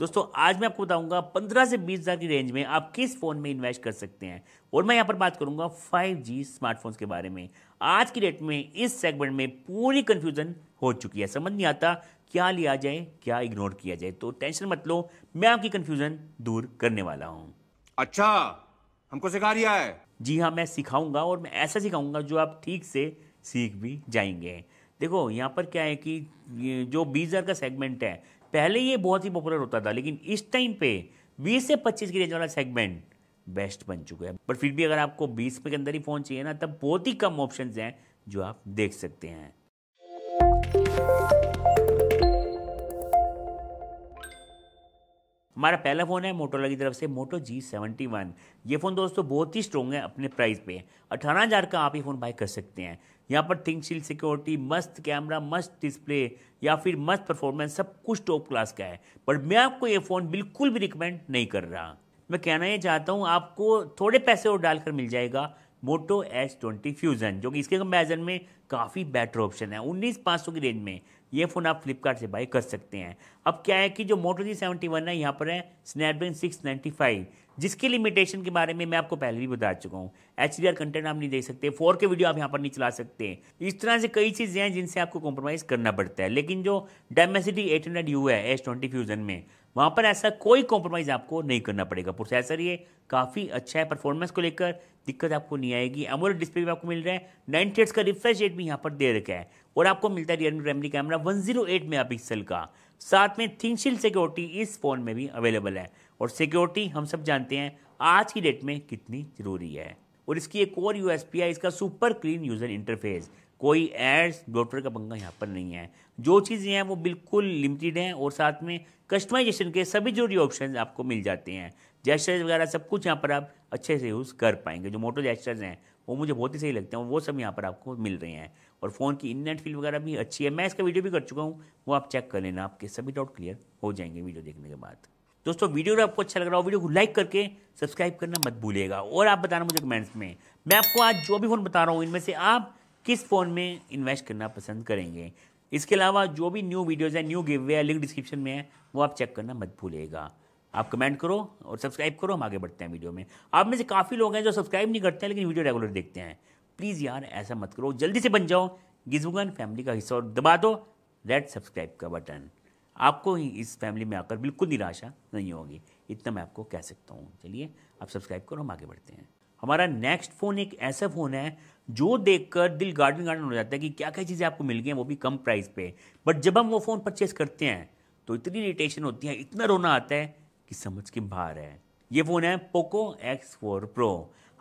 दोस्तों आज मैं आपको बताऊंगा पंद्रह से बीस हज़ार की रेंज में आप किस फ़ोन में इन्वेस्ट कर सकते हैं और मैं यहाँ पर बात करूंगा जी स्मार्टफोन्स के बारे में आज की डेट में इस सेगमेंट में पूरी कन्फ्यूज़न हो चुकी है समझ नहीं आता क्या लिया जाए क्या इग्नोर किया जाए तो टेंशन मत लो मैं आपकी कन्फ्यूज़न दूर करने वाला हूँ अच्छा हमको सिखा दिया है जी हाँ मैं सिखाऊंगा और मैं ऐसा सिखाऊंगा जो आप ठीक से सीख भी जाएंगे देखो यहाँ पर क्या है कि जो बीस हज़ार का सेगमेंट है पहले ये बहुत ही पॉपुलर होता था लेकिन इस टाइम पे 20 से 25 की रेंज वाला सेगमेंट बेस्ट बन चुका है पर फिर भी अगर आपको 20 पे के अंदर ही फ़ोन चाहिए ना तब बहुत ही कम ऑप्शन हैं जो आप देख सकते हैं हमारा पहला फ़ोन है मोटोला की तरफ से मोटो जी सेवेंटी वन ये फ़ोन दोस्तों बहुत ही स्ट्रॉन्ग है अपने प्राइस पे अठारह हज़ार का आप ये फ़ोन बाई कर सकते हैं यहाँ पर थिंक शील सिक्योरिटी मस्त कैमरा मस्त डिस्प्ले या फिर मस्त परफॉर्मेंस सब कुछ टॉप क्लास का है पर मैं आपको ये फ़ोन बिल्कुल भी रिकमेंड नहीं कर रहा मैं कहना ये चाहता हूँ आपको थोड़े पैसे और डालकर मिल जाएगा मोटो एस ट्वेंटी फ्यूज़न जो कि इसके कंपेरिजन में काफ़ी बेटर ऑप्शन है उन्नीस पाँच सौ की रेंज में ये फ़ोन आप फ्लिपकार्ट से बाई कर सकते हैं अब क्या है कि जो मोटो जी सेवेंटी वन है यहाँ पर है स्नैपड्रैगन सिक्स नाइन्टी फाइव जिसकी लिमिटेशन के बारे में मैं आपको पहले भी बता चुका हूँ एच डी आर कंटेंट आप नहीं देख सकते फोर के वीडियो आप यहाँ पर नहीं चला सकते इस तरह से कई चीज़ें हैं जिनसे आपको कॉम्प्रोमाइज़ करना पड़ता है लेकिन जो डेमेसिटी एट हंड्रेड यू है एस ट्वेंटी फ्यूजन में वहाँ पर ऐसा कोई कॉम्प्रोमाइज़ आपको नहीं करना पड़ेगा प्रोसेसर ये काफ़ी अच्छा है परफॉर्मेंस को लेकर दिक्कत आपको नहीं आएगी एमोल डिस्प्ले भी आपको मिल रहा है नाइनटी एट्स का रिफ्रेश रेट भी यहाँ पर दे रखा है और आपको मिलता है Realme primary camera one zero eight megapixel का साथ में थिंगशील सिक्योरिटी इस फ़ोन में भी अवेलेबल है और सिक्योरिटी हम सब जानते हैं आज की डेट में कितनी ज़रूरी है और इसकी एक और यू है इसका सुपर क्लीन यूज़र इंटरफेस कोई एड्स ब्लोटर का पंगा यहाँ पर नहीं है जो चीज़ें हैं वो बिल्कुल लिमिटेड हैं और साथ में कस्टमाइजेशन के सभी जरूरी ऑप्शन आपको मिल जाते हैं जेस्टर्स वगैरह सब कुछ यहाँ पर आप अच्छे से यूज़ कर पाएंगे जो मोटो जेस्टर्स हैं वो मुझे बहुत ही सही लगते हैं वो सब यहाँ पर आपको मिल रहे हैं और फ़ोन की इननेट फील वगैरह भी अच्छी है मैं इसका वीडियो भी कर चुका हूँ वो आप चेक कर लेना आपके सभी डाउट क्लियर हो जाएंगे वीडियो देखने के बाद दोस्तों वीडियो अगर आपको अच्छा लग रहा हो वीडियो को लाइक करके सब्सक्राइब करना मत भूलिएगा और आप बताना मुझे कमेंट्स में मैं आपको आज जो भी फ़ोन बता रहा हूँ इनमें से आप किस फ़ोन में इन्वेस्ट करना पसंद करेंगे इसके अलावा जो भी न्यू वीडियोज़ है न्यू गिव है लिंक डिस्क्रिप्शन में है वो आप चेक करना मत भूलिएगा आप कमेंट करो और सब्सक्राइब करो हम आगे बढ़ते हैं वीडियो में आप में से काफ़ी लोग हैं जो सब्सक्राइब नहीं करते हैं लेकिन वीडियो रेगुलर देखते हैं प्लीज़ यार ऐसा मत करो जल्दी से बन जाओ गिजुगन फैमिली का हिस्सा और दबा दो रेड सब्सक्राइब का बटन आपको ही इस फैमिली में आकर बिल्कुल निराशा नहीं होगी इतना मैं आपको कह सकता हूँ चलिए आप सब्सक्राइब करो हम आगे बढ़ते हैं हमारा नेक्स्ट फ़ोन एक ऐसा फ़ोन है जो देखकर दिल गार्डन गार्डन हो जाता है कि क्या क्या चीज़ें आपको मिल गई हैं वो भी कम प्राइस पे बट जब हम वो फ़ोन परचेस करते हैं तो इतनी इरीटेशन होती है इतना रोना आता है कि समझ के बाहर है ये फ़ोन है Poco X four Pro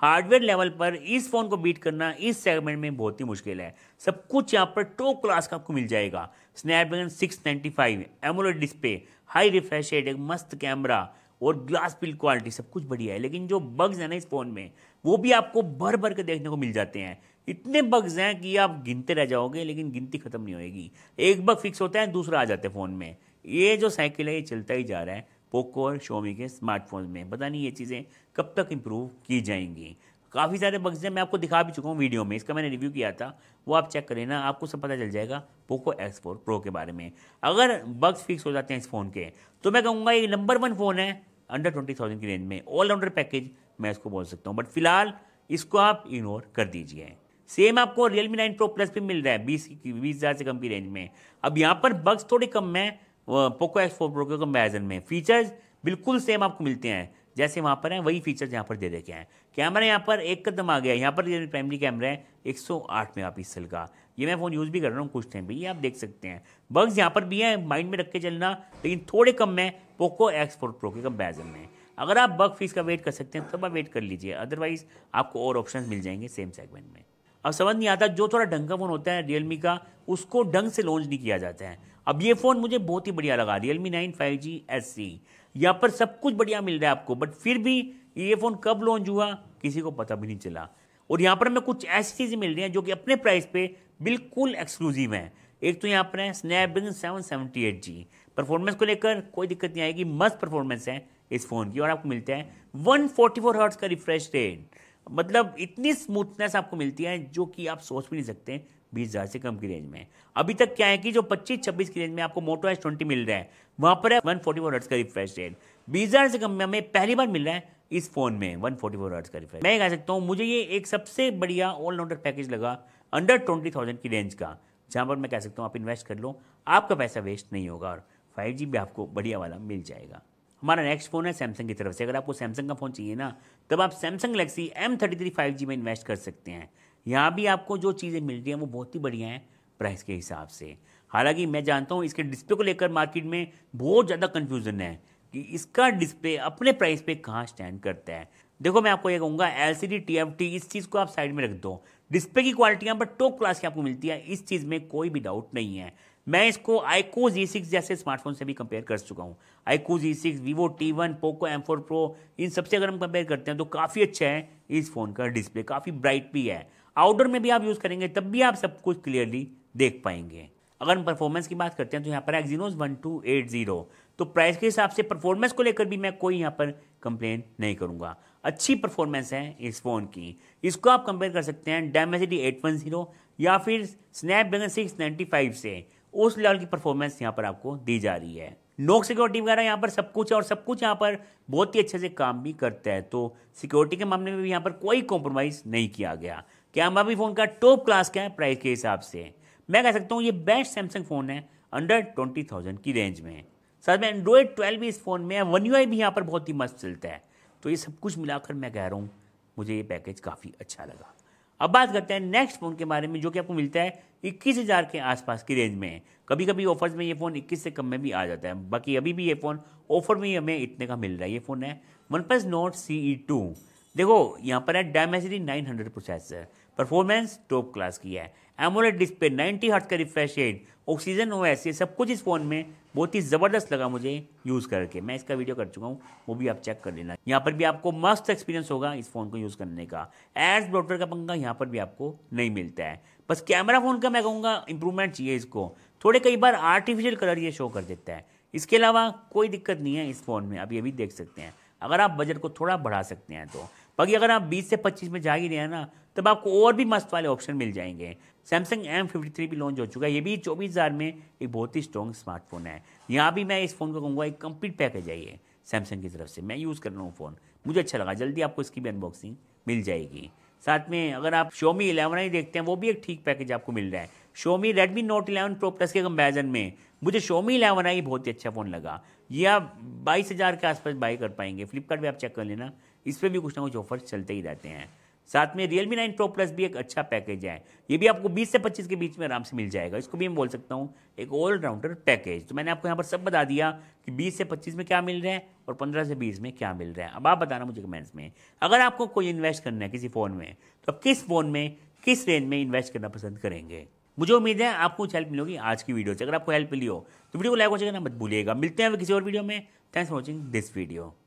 hardware level पर इस फोन को बीट करना इस सेगमेंट में बहुत ही मुश्किल है सब कुछ यहाँ पर टॉप क्लास का आपको मिल जाएगा Snapdragon five AMOLED display high refresh rate एक मस्त कैमरा और ग्लास बिल्ड क्वालिटी सब कुछ बढ़िया है लेकिन जो बग्स हैं ना इस फ़ोन में वो भी आपको भर भर के देखने को मिल जाते हैं इतने बग्स हैं कि आप गिनते रह जाओगे लेकिन गिनती खत्म नहीं होएगी एक बग फिक्स होता है दूसरा आ जाता है फ़ोन में ये जो साइकिल है ये चलता ही जा रहा है पोको और शोमी के स्मार्टफोन में पता नहीं ये चीज़ें कब तक इम्प्रूव की जाएंगी काफ़ी सारे बग्स हैं मैं आपको दिखा भी चुका हूँ वीडियो में इसका मैंने रिव्यू किया था वो आप चेक कर लेना आपको सब पता चल जाएगा पोको एक्स फोर प्रो के बारे में अगर बग्स फिक्स हो जाते हैं इस फ़ोन के तो मैं कहूँगा ये नंबर वन फ़ोन है अंडर ट्वेंटी थाउजेंड की रेंज में ऑलराउंडर पैकेज मैं इसको बोल सकता हूँ बट फिलहाल इसको आप इग्नोर कर दीजिए सेम आपको रियलमी नाइन प्रो प्लस भी मिल रहा है बीस बीस हज़ार से कम की रेंज में अब यहाँ पर बग्स थोड़े कम हैं पोको एक्स फोर प्रो के कंपेरिजन में फीचर्स बिल्कुल सेम आपको मिलते हैं जैसे वहाँ पर हैं वही फीचर्स यहाँ पर दे रखे हैं कैमरा यहाँ पर एक कदम आ गया यहाँ पर प्राइमरी कैमरा है एक सौ आठ मेगा पिक्सल का ये मैं फ़ोन यूज़ भी कर रहा हूँ कुछ टाइम पर ये आप देख सकते हैं बग्स यहाँ पर भी हैं माइंड में रख के चलना लेकिन थोड़े कम है पोको एक्स फोर प्रो के कंपेरिजन में अगर आप बग फीस का वेट कर सकते हैं तब आप वेट कर लीजिए अदरवाइज़ आपको और ऑप्शन मिल जाएंगे सेम सेगमेंट में अब समझ नहीं आता जो थोड़ा ढंग का फ़ोन होता है रियलमी का उसको ढंग से लॉन्च नहीं किया जाता है अब ये फ़ोन मुझे बहुत ही बढ़िया लगा Realme nine five G S C यहाँ पर सब कुछ बढ़िया मिल रहा है आपको बट फिर भी ये फ़ोन कब लॉन्च हुआ किसी को पता भी नहीं चला और यहाँ पर हमें कुछ ऐसी चीज़ें मिल रही हैं जो कि अपने प्राइस पे बिल्कुल एक्सक्लूसिव हैं एक तो यहाँ पर है Snapdragon seven seventy eight G performance को लेकर कोई दिक्कत नहीं आएगी मस्त परफॉर्मेंस है इस फ़ोन की और आपको मिलता है वन फोर्टी फोर हर्ट्स का रिफ्रेश रेट मतलब इतनी स्मूथनेस आपको मिलती है जो कि आप सोच भी नहीं सकते बीस हज़ार से कम की रेंज में अभी तक क्या है कि जो पच्चीस छब्बीस की रेंज में आपको मोटो एस ट्वेंटी मिल रहा है वहां पर है वन फोर्टी फोर हर्ट्स का रिफ्रेश रेट बीस हज़ार से कम में हमें पहली बार मिल रहा है इस फ़ोन में वन फोर्टी फोर हर्ट्स का रिफ्रेश मैं कह सकता हूँ मुझे ये एक सबसे बढ़िया ऑल राउंडर पैकेज लगा अंडर ट्वेंटी थाउजेंड की रेंज का जहाँ पर मैं कह सकता हूँ आप इन्वेस्ट कर लो आपका पैसा वेस्ट नहीं होगा और फाइव जी भी आपको बढ़िया वाला मिल जाएगा हमारा नेक्स्ट फ़ोन है सैमसंग की तरफ से अगर आपको सैमसंग का फ़ोन चाहिए ना तब आप Samsung Galaxy M thirty three five G में इन्वेस्ट कर सकते हैं यहाँ भी आपको जो चीज़ें मिल रही हैं वो बहुत ही बढ़िया हैं प्राइस के हिसाब से हालांकि मैं जानता हूँ इसके डिस्प्ले को लेकर मार्केट में बहुत ज़्यादा कन्फ्यूज़न है कि इसका डिस्प्ले अपने प्राइस पे कहाँ स्टैंड करता है देखो मैं आपको ये कहूँगा L C D T F T इस चीज़ को आप साइड में रख दो डिस्प्ले की क्वालिटी यहाँ पर टॉप क्लास की आपको मिलती है इस चीज़ में कोई भी डाउट नहीं है मैं इसको आईको जी सिक्स जैसे स्मार्टफोन से भी कंपेयर कर चुका हूँ iQOO G six Vivo T one Poco M four Pro इन सबसे अगर हम कंपेयर करते हैं तो काफ़ी अच्छा है इस फ़ोन का डिस्प्ले काफ़ी ब्राइट भी है आउटडोर में भी आप यूज़ करेंगे तब भी आप सब कुछ क्लियरली देख पाएंगे अगर हम परफॉर्मेंस की बात करते हैं तो यहाँ पर Exynos one two eight zero तो प्राइस के हिसाब से परफॉर्मेंस को लेकर भी मैं कोई यहाँ पर कंप्लेन नहीं करूँगा अच्छी परफॉर्मेंस है इस फ़ोन की इसको आप कंपेयर कर सकते हैं डेमेसिटी एट वन जीरो या फिर स्नैपड्रैगन सिक्स नाइन्टी फाइव से उस लेवल की परफॉर्मेंस यहाँ पर आपको दी जा रही है नोक सिक्योरिटी वगैरह यहाँ पर सब कुछ है और सब कुछ यहाँ पर बहुत ही अच्छे से काम भी करता है तो सिक्योरिटी के मामले में भी यहाँ पर कोई कॉम्प्रोमाइज़ नहीं किया गया कैमरा भी फ़ोन का टॉप क्लास का है प्राइस के हिसाब से मैं कह सकता हूँ ये बेस्ट सैमसंग फ़ोन है अंडर ट्वेंटी थाउजेंड की रेंज में साथ में एंड्रॉयड ट्वेल्व भी इस फ़ोन में है वन यू आई भी यहाँ पर बहुत ही मस्त चलता है तो ये सब कुछ मिलाकर मैं कह रहा हूँ मुझे ये पैकेज काफ़ी अच्छा लगा अब बात करते हैं नेक्स्ट फ़ोन के बारे में जो कि आपको मिलता है इक्कीस हज़ार के आसपास की रेंज में है कभी कभी ऑफर्स में ये फ़ोन इक्कीस से कम में भी आ जाता है बाकी अभी भी ये फ़ोन ऑफर में हमें इतने का मिल रहा है ये फ़ोन है OnePlus Nord C E two देखो यहाँ पर है Dimensity nine hundred processor performance top class की है एमोलेड डिस्प्ले 90 हर्ट्ज का रिफ्रेश रेट ऑक्सीजन हो ये सब कुछ इस फ़ोन में बहुत ही ज़बरदस्त लगा मुझे यूज़ करके मैं इसका वीडियो कर चुका हूँ वो भी आप चेक कर लेना यहाँ पर भी आपको मस्त एक्सपीरियंस होगा इस फ़ोन को यूज़ करने का एड्स ब्लॉटर का पंखा यहाँ पर भी आपको नहीं मिलता है बस कैमरा फ़ोन का मैं कहूँगा इंप्रूवमेंट चाहिए इसको थोड़े कई बार आर्टिफिशियल कलर ये शो कर देता है इसके अलावा कोई दिक्कत नहीं है इस फ़ोन में आप ये भी देख सकते हैं अगर आप बजट को थोड़ा बढ़ा सकते हैं तो बाकी अगर आप बीस से पच्चीस में जा ही रहे हैं ना तब आपको और भी मस्त वाले ऑप्शन मिल जाएंगे सैमसंग एम फिफ्टी थ्री भी लॉन्च हो चुका है ये भी चौबीस हज़ार में एक बहुत ही स्ट्रॉन्ग स्मार्टफोन है यहाँ भी मैं इस फ़ोन को कहूँगा एक कंप्लीट पैकेज है सैमसंग की तरफ से मैं यूज़ कर रहा हूँ फ़ोन मुझे अच्छा लगा जल्दी आपको इसकी भी अनबॉक्सिंग मिल जाएगी साथ में अगर आप शोमी इलेवन ही देखते हैं वो भी एक ठीक पैकेज आपको मिल रहा है Xiaomi Redmi Note eleven Pro plus के कंपेरिजन में मुझे शोमी इलेवन आई बहुत ही अच्छा फ़ोन लगा ये आप बाईस हज़ार के आसपास बाई कर पाएंगे फ्लिपकार्ट भी आप चेक कर लेना इस पर भी कुछ ना कुछ ऑफर्स चलते ही रहते हैं साथ में Realme nine Pro plus भी एक अच्छा पैकेज है ये भी आपको 20 से 25 के बीच में आराम से मिल जाएगा इसको भी मैं बोल सकता हूँ एक ऑलराउंडर पैकेज तो मैंने आपको यहाँ पर सब बता दिया कि 20 से 25 में क्या मिल रहा है और 15 से 20 में क्या मिल रहा है अब आप बताना मुझे कमेंट्स में अगर आपको कोई इन्वेस्ट करना है किसी फ़ोन में तो आप किस फ़ोन में किस रेंज में इन्वेस्ट करना पसंद करेंगे मुझे उम्मीद है आपको कुछ हेल्प मिलेगी आज की वीडियो से अगर आपको हेल्प मिली हो तो वीडियो को लाइक हो जाएगा ना मत भूलिएगा मिलते हैं किसी और वीडियो में thanks for watching this video